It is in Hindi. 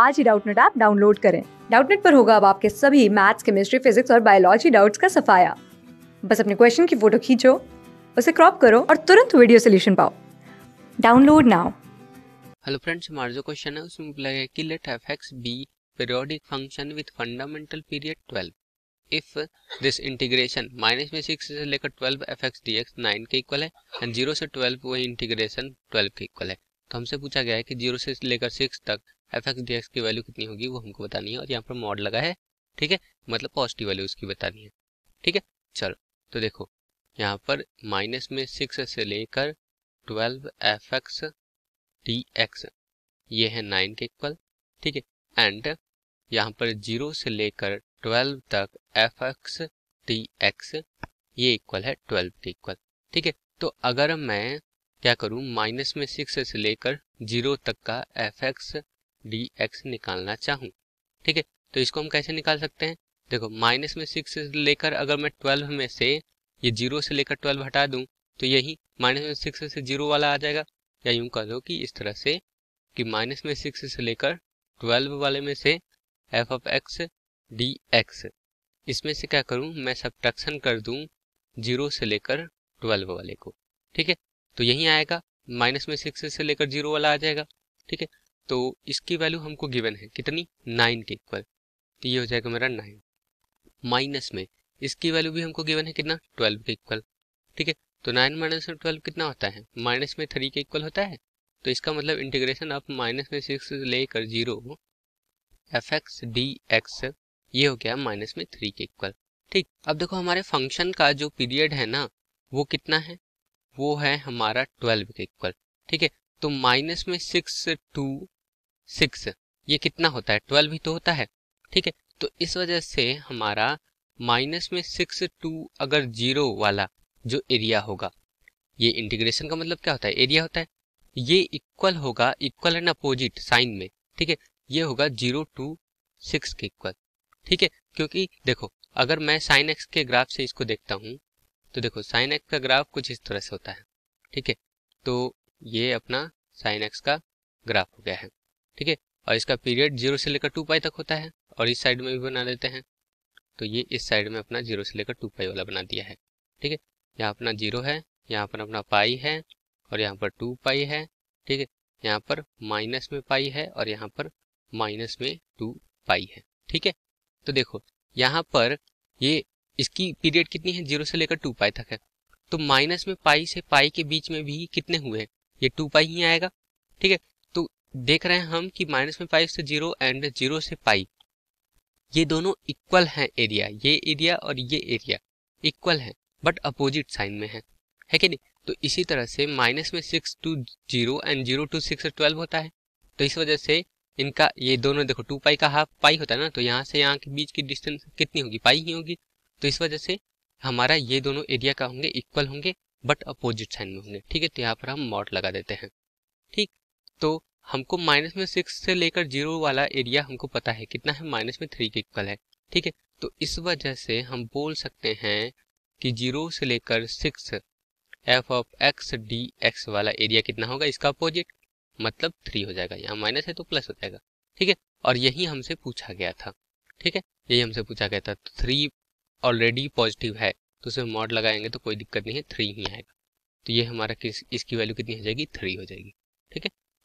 आज ही डाउटनेट ऐप डाउनलोड करें डाउटनेट पर होगा अब आपके सभी मैथ्स केमिस्ट्री फिजिक्स और बायोलॉजी डाउट्स का सफाया बस अपने क्वेश्चन की फोटो खींचो उसे क्रॉप करो और तुरंत वीडियो सोल्यूशन पाओ डाउनलोड नाउ हेलो फ्रेंड्स हमारा जो क्वेश्चन है उसमें बोला गया कि let f x be periodic function with fundamental period 12 if this integration minus में सिक्स से लेकर twelve f x d x nine के इक्वल है एंड जीरो से ट्वेल्व वही इंटीग्रेशन ट्वेल्व के इक्वल है तो हमसे पूछा गया है कि जीरो से लेकर सिक्स तक एफ एक्स डी एक्स की वैल्यू कितनी होगी वो हमको बतानी है और यहाँ पर मॉड लगा है ठीक है मतलब पॉजिटिव वैल्यू उसकी बतानी है ठीक है चलो तो देखो यहाँ पर माइनस में सिक्स से लेकर twelve f x d x ये है नाइन के इक्वल ठीक है एंड यहाँ पर जीरो से लेकर ट्वेल्व तक एफ एक्स डी एक्स ये इक्वल है ट्वेल्व के इक्वल ठीक है तो अगर मैं क्या करूँ माइनस में सिक्स से लेकर जीरो तक का एफ एक्स डी एक्स निकालना चाहूँ ठीक है तो इसको हम कैसे निकाल सकते हैं देखो माइनस में सिक्स से लेकर अगर मैं ट्वेल्व में से ये जीरो से लेकर ट्वेल्व हटा दूँ तो यही माइनस में सिक्स से जीरो वाला आ जाएगा या यूँ कह दो कि इस तरह से कि माइनस में सिक्स से लेकर ट्वेल्व वाले में से f of x d x इसमें से क्या करूँ मैं सब्ट्रैक्शन कर दूँ जीरो से लेकर ट्वेल्व वाले को ठीक है तो यही आएगा माइनस में सिक्स से लेकर जीरो वाला आ जाएगा ठीक है तो इसकी वैल्यू हमको गिवन है कितनी नाइन के इक्वल तो ये हो जाएगा मेरा नाइन माइनस में इसकी वैल्यू भी हमको गिवन है कितना ट्वेल्व के इक्वल ठीक है तो नाइन माइनस में ट्वेल्व कितना होता है माइनस में थ्री के इक्वल होता है तो इसका मतलब इंटीग्रेशन आप माइनस में सिक्स लेकर zero f x d x ये हो गया माइनस में थ्री के इक्वल ठीक अब देखो हमारे फंक्शन का जो पीरियड है ना वो कितना है वो है हमारा ट्वेल्व के इक्वल ठीक है तो माइनस में सिक्स टू सिक्स ये कितना होता है ट्वेल्व ही तो होता है ठीक है तो इस वजह से हमारा माइनस में सिक्स टू अगर जीरो वाला जो एरिया होगा ये इंटीग्रेशन का मतलब क्या होता है एरिया होता है ये इक्वल होगा इक्वल एंड अपोजिट साइन में ठीक है ये होगा जीरो टू सिक्स के इक्वल ठीक है क्योंकि देखो अगर मैं साइन एक्स के ग्राफ से इसको देखता हूँ तो देखो साइन एक्स का ग्राफ कुछ इस तरह से होता है ठीक है तो ये अपना साइन एक्स का ग्राफ हो गया है ठीक है और इसका पीरियड जीरो से लेकर टू पाई तक होता है और इस साइड में भी बना देते हैं तो ये इस साइड में अपना जीरो से लेकर टू पाई वाला बना दिया है ठीक है यहाँ अपना जीरो है यहाँ पर अपना पाई है और यहाँ पर टू पाई है ठीक है यहाँ पर माइनस में पाई है और यहाँ पर माइनस में टू पाई है ठीक है तो देखो यहाँ पर ये इसकी पीरियड कितनी है जीरो से लेकर टू पाई तक है तो माइनस में पाई से पाई के बीच में भी कितने हुए ये टू पाई ही आएगा ठीक है देख रहे हैं हम कि माइनस में पाई से जीरो एंड जीरो से पाई ये दोनों इक्वल हैं एरिया ये एरिया और ये एरिया इक्वल है बट अपोजिट साइन में है है कि नहीं तो इसी तरह से माइनस में six to zero and zero to six twelve होता है तो इस वजह से इनका ये दोनों देखो टू पाई का हाफ पाई होता है ना तो यहाँ से यहाँ के बीच की डिस्टेंस कितनी होगी पाई ही होगी तो इस वजह से हमारा ये दोनों एरिया का होंगे इक्वल होंगे बट अपोजिट साइन में होंगे ठीक है तो यहाँ पर हम मॉड लगा देते हैं ठीक तो हमको माइनस में सिक्स से लेकर जीरो वाला एरिया हमको पता है कितना है माइनस में थ्री के इक्वल है ठीक है तो इस वजह से हम बोल सकते हैं कि जीरो से लेकर six f of x d x वाला एरिया कितना होगा इसका अपोजिट मतलब थ्री हो जाएगा यहाँ माइनस है तो प्लस हो जाएगा ठीक है और यही हमसे पूछा गया था ठीक है यही हमसे पूछा गया था तो थ्री ऑलरेडी पॉजिटिव है तो उसे मॉड लगाएंगे तो कोई दिक्कत नहीं है थ्री ही आएगा तो ये हमारा किस इसकी वैल्यू कितनी हो जाएगी थ्री हो जाएगी ठीक है